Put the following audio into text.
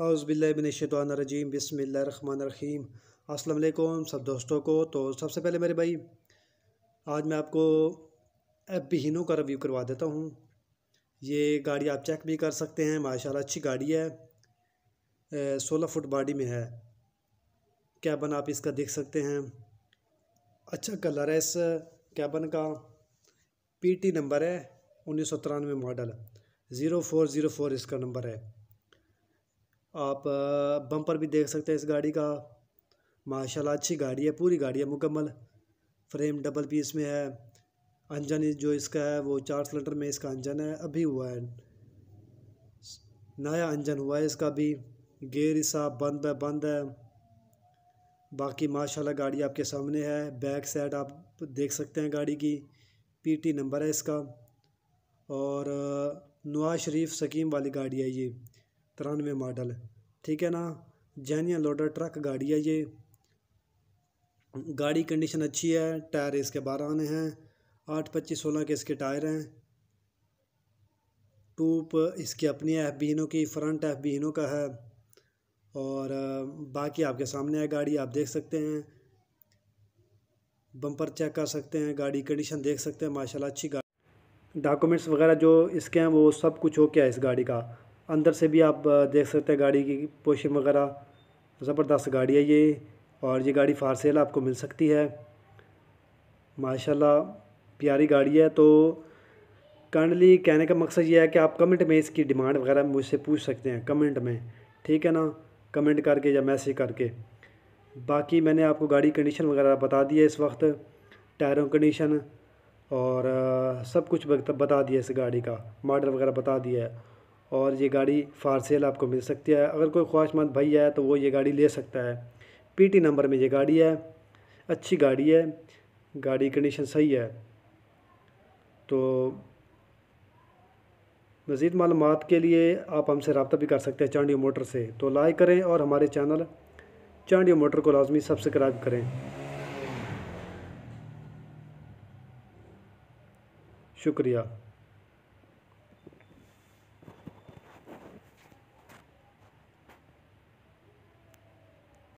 run बसमीम असलम सब दोस्तों को तो सबसे पहले मेरे भाई आज मैं आपको एप बी हिनो का रिव्यू करवा देता हूँ ये गाड़ी आप चेक भी कर सकते हैं माशाल्लाह अच्छी गाड़ी है सोलह फुट बॉडी में है कैबन आप इसका देख सकते हैं अच्छा कलर है इस कैबन का पीटी नंबर है उन्नीस सौ तिरानवे model zero four zero four इसका नंबर है आप बम्पर भी देख सकते हैं इस गाड़ी का माशाल्लाह अच्छी गाड़ी है पूरी गाड़ी है मुकम्मल फ्रेम डबल पीस में है अंजन जो इसका है वो चार सिलेंडर में इसका अंजन है अभी हुआ है नया अंजन हुआ है इसका भी गेयर हिसाब बंद है बंद है बाकी माशाल्लाह गाड़ी आपके सामने है बैक साइड आप देख सकते हैं गाड़ी की पीटी नंबर है इसका और नवाज शरीफ सकीम वाली गाड़ी है ये तिरानवे मॉडल ठीक है ना जैनिया लोडर ट्रक गाड़ी है ये गाड़ी कंडीशन अच्छी है टायर इसके बारह आने हैं आठ पच्चीस सोलह के इसके टायर हैं टूप इसकी अपनी एफ बीनों की फ्रंट एफ बीनों का है और बाकी आपके सामने है गाड़ी आप देख सकते हैं बम्पर चेक कर सकते हैं गाड़ी कंडीशन देख सकते हैं माशाल्लाह अच्छी गाड़ी डॉक्यूमेंट्स वगैरह जो इसके हैं वो सब कुछ हो क्या है इस गाड़ी का अंदर से भी आप देख सकते हैं गाड़ी की पोशन वगैरह ज़बरदस्त गाड़ी है ये और ये गाड़ी फार सेल आपको मिल सकती है माशाल्लाह प्यारी गाड़ी है तो काइंडली कहने का मकसद ये है कि आप कमेंट में इसकी डिमांड वगैरह मुझसे पूछ सकते हैं कमेंट में ठीक है ना कमेंट करके या मैसेज करके बाकी मैंने आपको गाड़ी कंडीशन वगैरह बता दी है इस वक्त टायरों कंडीशन और सब कुछ बता दिया इस गाड़ी का मॉडल वगैरह बता दिया है और ये गाड़ी फ़ार सेल आपको मिल सकती है अगर कोई ख्वाहिशमंद भाई है तो वो ये गाड़ी ले सकता है पीटी नंबर में ये गाड़ी है अच्छी गाड़ी है गाड़ी कंडीशन सही है तो मज़ीद मालूम के लिए आप हमसे रबता भी कर सकते हैं चांडियो मोटर से तो लाइक करें और हमारे चैनल चांडियो मोटर को लाजमी सब्सक्राइब करें शुक्रिया